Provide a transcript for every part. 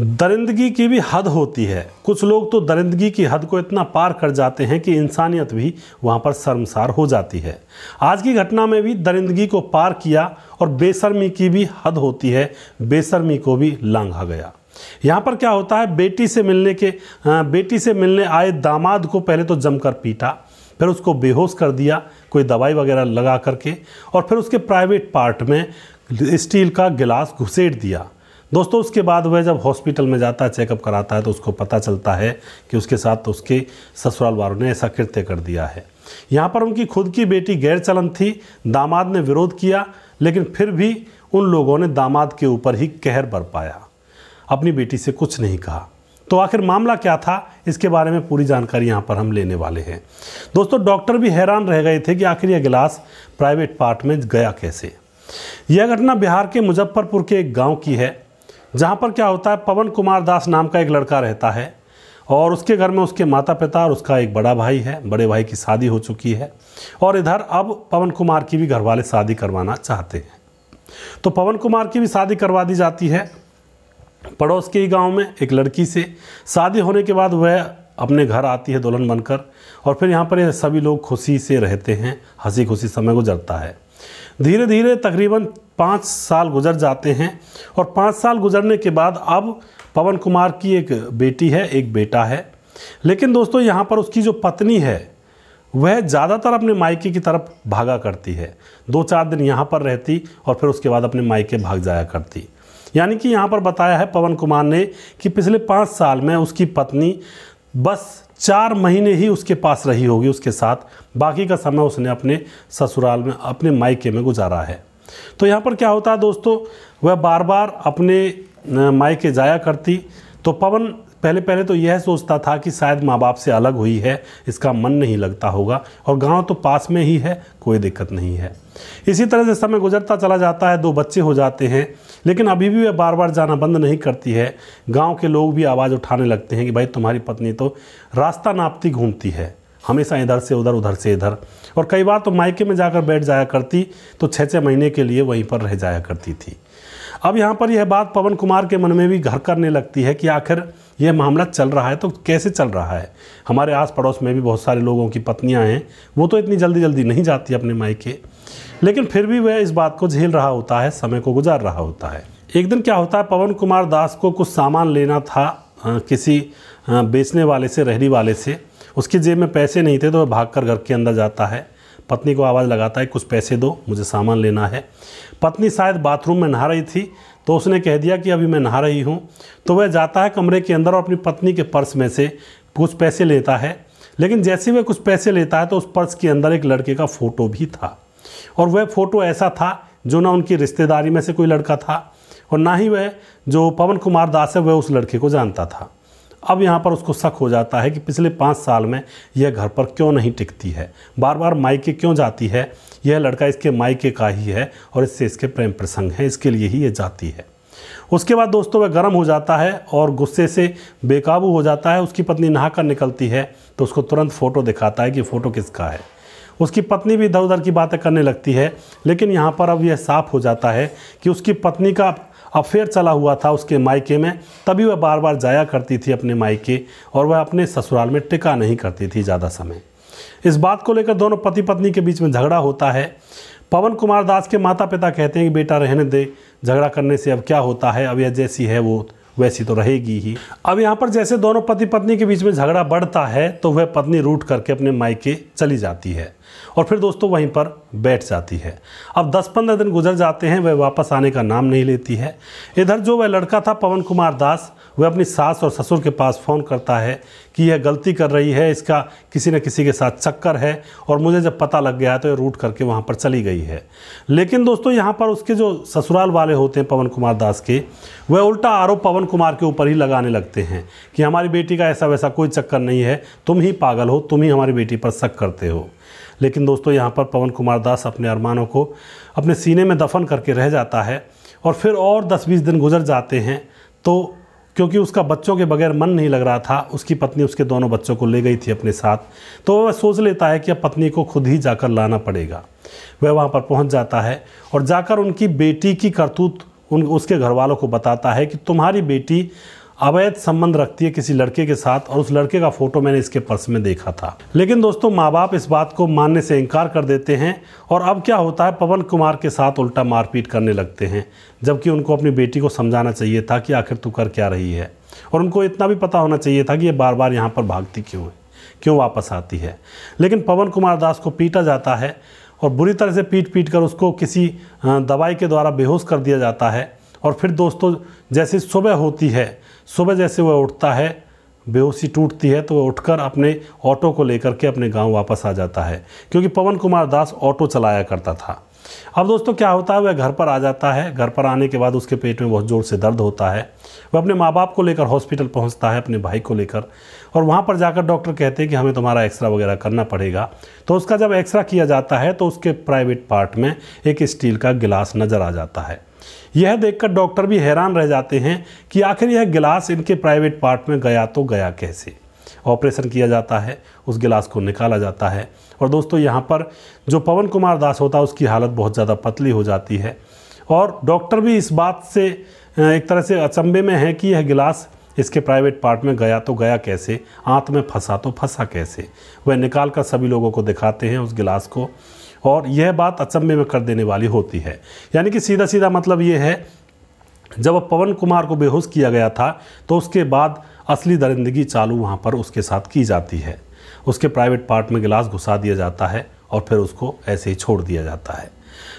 दरिंदगी की भी हद होती है कुछ लोग तो दरिंदगी की हद को इतना पार कर जाते हैं कि इंसानियत भी वहाँ पर शर्मसार हो जाती है आज की घटना में भी दरिंदगी को पार किया और बेशर्मी की भी हद होती है बेशर्मी को भी लांघा गया यहाँ पर क्या होता है बेटी से मिलने के बेटी से मिलने आए दामाद को पहले तो जमकर पीटा फिर उसको बेहोश कर दिया कोई दवाई वगैरह लगा करके और फिर उसके प्राइवेट पार्ट में स्टील का गिलास घुसेट दिया दोस्तों उसके बाद वह जब हॉस्पिटल में जाता है चेकअप कराता है तो उसको पता चलता है कि उसके साथ तो उसके ससुराल वालों ने ऐसा कृत्य कर दिया है यहाँ पर उनकी खुद की बेटी गैर चलन थी दामाद ने विरोध किया लेकिन फिर भी उन लोगों ने दामाद के ऊपर ही कहर बर पाया अपनी बेटी से कुछ नहीं कहा तो आखिर मामला क्या था इसके बारे में पूरी जानकारी यहाँ पर हम लेने वाले हैं दोस्तों डॉक्टर भी हैरान रह गए थे कि आखिर यह गिलास प्राइवेट पार्ट में गया कैसे यह घटना बिहार के मुजफ्फरपुर के एक गांव की है जहाँ पर क्या होता है पवन कुमार दास नाम का एक लड़का रहता है और उसके घर में उसके माता पिता और उसका एक बड़ा भाई है बड़े भाई की शादी हो चुकी है और इधर अब पवन कुमार की भी घर वाले शादी करवाना चाहते हैं तो पवन कुमार की भी शादी करवा दी जाती है पड़ोस के ही गाँव में एक लड़की से शादी होने के बाद वह अपने घर आती है दुल्हन बनकर और फिर यहाँ पर सभी लोग खुशी से रहते हैं हंसी खुशी समय गुजरता है धीरे धीरे तकरीबन पाँच साल गुजर जाते हैं और पाँच साल गुजरने के बाद अब पवन कुमार की एक बेटी है एक बेटा है लेकिन दोस्तों यहाँ पर उसकी जो पत्नी है वह ज़्यादातर अपने मायके की तरफ भागा करती है दो चार दिन यहाँ पर रहती और फिर उसके बाद अपने मायके भाग जाया करती यानी कि यहाँ पर बताया है पवन कुमार ने कि पिछले पाँच साल में उसकी पत्नी बस चार महीने ही उसके पास रही होगी उसके साथ बाकी का समय उसने अपने ससुराल में अपने मायके में गुजारा है तो यहाँ पर क्या होता है दोस्तों वह बार बार अपने मायके जाया करती तो पवन पहले पहले तो यह सोचता था कि शायद माँ बाप से अलग हुई है इसका मन नहीं लगता होगा और गांव तो पास में ही है कोई दिक्कत नहीं है इसी तरह से समय गुजरता चला जाता है दो बच्चे हो जाते हैं लेकिन अभी भी वह बार बार जाना बंद नहीं करती है गाँव के लोग भी आवाज़ उठाने लगते हैं कि भाई तुम्हारी पत्नी तो रास्ता नापती घूमती है हमेशा इधर से उधर उधर से इधर और कई बार तो मायके में जाकर बैठ जाया करती तो छः छः महीने के लिए वहीं पर रह जाया करती थी अब यहाँ पर यह बात पवन कुमार के मन में भी घर करने लगती है कि आखिर यह मामला चल रहा है तो कैसे चल रहा है हमारे आस पड़ोस में भी बहुत सारे लोगों की पत्नियाँ हैं वो तो इतनी जल्दी जल्दी नहीं जाती अपने मायके लेकिन फिर भी वह इस बात को झेल रहा होता है समय को गुजार रहा होता है एक दिन क्या होता है पवन कुमार दास को कुछ सामान लेना था किसी बेचने वाले से रहरी वाले से उसके जेब में पैसे नहीं थे तो वह भाग कर घर के अंदर जाता है पत्नी को आवाज़ लगाता है कुछ पैसे दो मुझे सामान लेना है पत्नी शायद बाथरूम में नहा रही थी तो उसने कह दिया कि अभी मैं नहा रही हूँ तो वह जाता है कमरे के अंदर और अपनी पत्नी के पर्स में से कुछ पैसे लेता है लेकिन जैसे वह कुछ पैसे लेता है तो उस पर्स के अंदर एक लड़के का फ़ोटो भी था और वह फ़ोटो ऐसा था जो ना उनकी रिश्तेदारी में से कोई लड़का था और ना ही वह जो पवन कुमार दास है वह उस लड़के को जानता था अब यहाँ पर उसको शक हो जाता है कि पिछले पाँच साल में यह घर पर क्यों नहीं टिकती है बार बार मायके क्यों जाती है यह लड़का इसके मायके का ही है और इससे इसके प्रेम प्रसंग हैं इसके लिए ही यह जाती है उसके बाद दोस्तों वह गर्म हो जाता है और गुस्से से बेकाबू हो जाता है उसकी पत्नी नहाकर निकलती है तो उसको तुरंत फ़ोटो दिखाता है कि फ़ोटो किसका है उसकी पत्नी भी इधर उधर की बातें करने लगती है लेकिन यहाँ पर अब यह साफ हो जाता है कि उसकी पत्नी का अफेयर चला हुआ था उसके मायके में तभी वह बार बार जाया करती थी अपने मायके और वह अपने ससुराल में टिका नहीं करती थी ज़्यादा समय इस बात को लेकर दोनों पति पत्नी के बीच में झगड़ा होता है पवन कुमार दास के माता पिता कहते हैं कि बेटा रहने दे झगड़ा करने से अब क्या होता है अब यह जैसी है वो वैसी तो रहेगी ही अब यहाँ पर जैसे दोनों पति पत्नी के बीच में झगड़ा बढ़ता है तो वह पत्नी रूट करके अपने मायके चली जाती है और फिर दोस्तों वहीं पर बैठ जाती है अब 10-15 दिन गुजर जाते हैं वह वापस आने का नाम नहीं लेती है इधर जो वह लड़का था पवन कुमार दास वह अपनी सास और ससुर के पास फ़ोन करता है कि यह गलती कर रही है इसका किसी न किसी के साथ चक्कर है और मुझे जब पता लग गया तो ये रूट करके वहाँ पर चली गई है लेकिन दोस्तों यहाँ पर उसके जो ससुराल वाले होते हैं पवन कुमार दास के वह उल्टा आरोप पवन कुमार के ऊपर ही लगाने लगते हैं कि हमारी बेटी का ऐसा वैसा कोई चक्कर नहीं है तुम ही पागल हो तुम ही हमारी बेटी पर शक करते हो लेकिन दोस्तों यहाँ पर पवन कुमार दास अपने अरमानों को अपने सीने में दफन करके रह जाता है और फिर और दस बीस दिन गुजर जाते हैं तो क्योंकि उसका बच्चों के बगैर मन नहीं लग रहा था उसकी पत्नी उसके दोनों बच्चों को ले गई थी अपने साथ तो वह सोच लेता है कि अब पत्नी को खुद ही जाकर लाना पड़ेगा वह वहाँ पर पहुँच जाता है और जाकर उनकी बेटी की करतूत उन उसके घर वालों को बताता है कि तुम्हारी बेटी अवैध संबंध रखती है किसी लड़के के साथ और उस लड़के का फोटो मैंने इसके पर्स में देखा था लेकिन दोस्तों माँ बाप इस बात को मानने से इनकार कर देते हैं और अब क्या होता है पवन कुमार के साथ उल्टा मारपीट करने लगते हैं जबकि उनको अपनी बेटी को समझाना चाहिए था कि आखिर तू कर क्या रही है और उनको इतना भी पता होना चाहिए था कि ये बार बार यहाँ पर भागती क्यों है क्यों वापस आती है लेकिन पवन कुमार दास को पीटा जाता है और बुरी तरह से पीट पीट कर उसको किसी दवाई के द्वारा बेहोश कर दिया जाता है और फिर दोस्तों जैसे सुबह होती है सुबह जैसे वह उठता है बेहोशी टूटती है तो वह उठकर अपने ऑटो को लेकर के अपने गांव वापस आ जाता है क्योंकि पवन कुमार दास ऑटो चलाया करता था अब दोस्तों क्या होता है वह घर पर आ जाता है घर पर आने के बाद उसके पेट में बहुत ज़ोर से दर्द होता है वह अपने माँ बाप को लेकर हॉस्पिटल पहुँचता है अपने भाई को लेकर और वहाँ पर जाकर डॉक्टर कहते हैं कि हमें तुम्हारा एक्सरा वगैरह करना पड़ेगा तो उसका जब एक्सरा किया जाता है तो उसके प्राइवेट पार्ट में एक स्टील का गिलास नज़र आ जाता है यह देखकर डॉक्टर भी हैरान रह जाते हैं कि आखिर यह गिलास इनके प्राइवेट पार्ट में गया तो गया कैसे ऑपरेशन किया जाता है उस गिलास को निकाला जाता है और दोस्तों यहाँ पर जो पवन कुमार दास होता है उसकी हालत बहुत ज़्यादा पतली हो जाती है और डॉक्टर भी इस बात से एक तरह से अचंबे में है कि यह गिलास इसके प्राइवेट पार्ट में गया तो गया कैसे आंत में फंसा तो फंसा कैसे वह निकाल कर सभी लोगों को दिखाते हैं उस गिलास को और यह बात अचंभे में कर देने वाली होती है यानी कि सीधा सीधा मतलब ये है जब पवन कुमार को बेहोश किया गया था तो उसके बाद असली दरिंदगी चालू वहाँ पर उसके साथ की जाती है उसके प्राइवेट पार्ट में गिलास घुसा दिया जाता है और फिर उसको ऐसे ही छोड़ दिया जाता है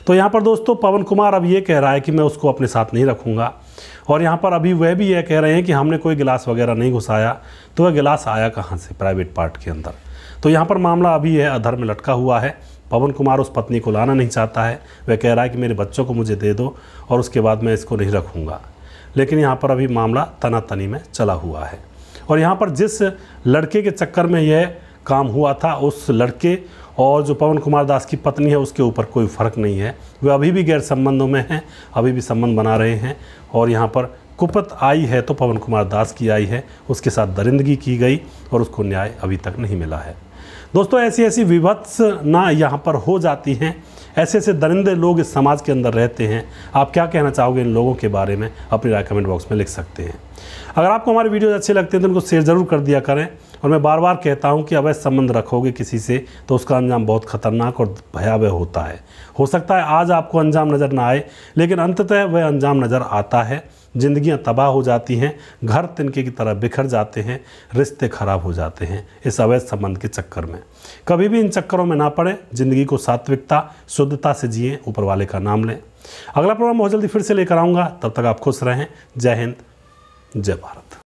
तो यहाँ पर दोस्तों पवन कुमार अब ये कह रहा है कि मैं उसको अपने साथ नहीं रखूँगा और यहाँ पर अभी वह भी यह कह रहे हैं कि हमने कोई गिलास वगैरह नहीं घुसाया तो वह गिलास आया कहाँ से प्राइवेट पार्ट के अंदर तो यहाँ पर मामला अभी यह अधर में लटका हुआ है पवन कुमार उस पत्नी को लाना नहीं चाहता है वह कह रहा है कि मेरे बच्चों को मुझे दे दो और उसके बाद मैं इसको नहीं रखूँगा लेकिन यहाँ पर अभी मामला तनातनी में चला हुआ है और यहाँ पर जिस लड़के के चक्कर में यह काम हुआ था उस लड़के और जो पवन कुमार दास की पत्नी है उसके ऊपर कोई फ़र्क नहीं है वे अभी भी गैर संबंधों में हैं अभी भी संबंध बना रहे हैं और यहाँ पर कुपत आई है तो पवन कुमार दास की आई है उसके साथ दरिंदगी की गई और उसको न्याय अभी तक नहीं मिला है दोस्तों ऐसी ऐसी विभत्स ना यहाँ पर हो जाती हैं ऐसे ऐसे दरिंदे लोग इस समाज के अंदर रहते हैं आप क्या कहना चाहोगे इन लोगों के बारे में अपनी राय कमेंट बॉक्स में लिख सकते हैं अगर आपको हमारे वीडियोज़ अच्छे लगते हैं तो उनको शेयर ज़रूर कर दिया करें और मैं बार बार कहता हूँ कि अवैध संबंध रखोगे किसी से तो उसका अंजाम बहुत खतरनाक और भयावह होता है हो सकता है आज आपको अंजाम नज़र ना आए लेकिन अंततः वह अंजाम नज़र आता है जिंदगियां तबाह हो जाती हैं घर तिनके की तरह बिखर जाते हैं रिश्ते खराब हो जाते हैं इस अवैध संबंध के चक्कर में कभी भी इन चक्करों में ना पड़े ज़िंदगी को सात्विकता शुद्धता से जिए ऊपर वाले का नाम लें अगला प्रोग्राम बहुत जल्दी फिर से लेकर आऊँगा तब तक आप खुश रहें जय हिंद जय भारत